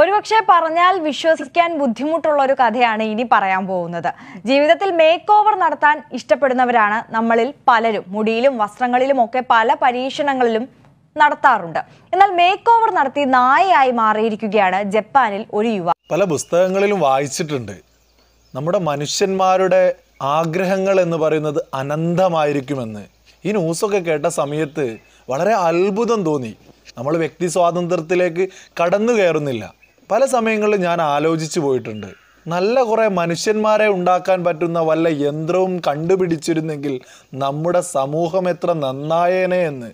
ഒരുപക്ഷെ പറഞ്ഞാൽ വിശ്വസിക്കാൻ ബുദ്ധിമുട്ടുള്ള ഒരു കഥയാണ് ഇനി പറയാൻ പോകുന്നത് ജീവിതത്തിൽ മേക്ക് ഓവർ നടത്താൻ ഇഷ്ടപ്പെടുന്നവരാണ് നമ്മളിൽ പലരും മുടിയിലും വസ്ത്രങ്ങളിലും ഒക്കെ പല പരീക്ഷണങ്ങളിലും നടത്താറുണ്ട് എന്നാൽ മേക്ക് ഓവർ നടത്തി നായയായി മാറിയിരിക്കുകയാണ് ജപ്പാനിൽ ഒരു യുവ പല പുസ്തകങ്ങളിലും വായിച്ചിട്ടുണ്ട് നമ്മുടെ മനുഷ്യന്മാരുടെ ആഗ്രഹങ്ങൾ എന്ന് പറയുന്നത് അനന്തമായിരിക്കുമെന്ന് ഈ ന്യൂസൊക്കെ കേട്ട സമയത്ത് വളരെ അത്ഭുതം തോന്നി നമ്മൾ വ്യക്തി സ്വാതന്ത്ര്യത്തിലേക്ക് കടന്നു കയറുന്നില്ല പല സമയങ്ങളിൽ ഞാൻ ആലോചിച്ചു പോയിട്ടുണ്ട് നല്ല കുറേ മനുഷ്യന്മാരെ ഉണ്ടാക്കാൻ പറ്റുന്ന വല്ല യന്ത്രവും കണ്ടുപിടിച്ചിരുന്നെങ്കിൽ നമ്മുടെ സമൂഹം എത്ര നന്നായേനെ എന്ന്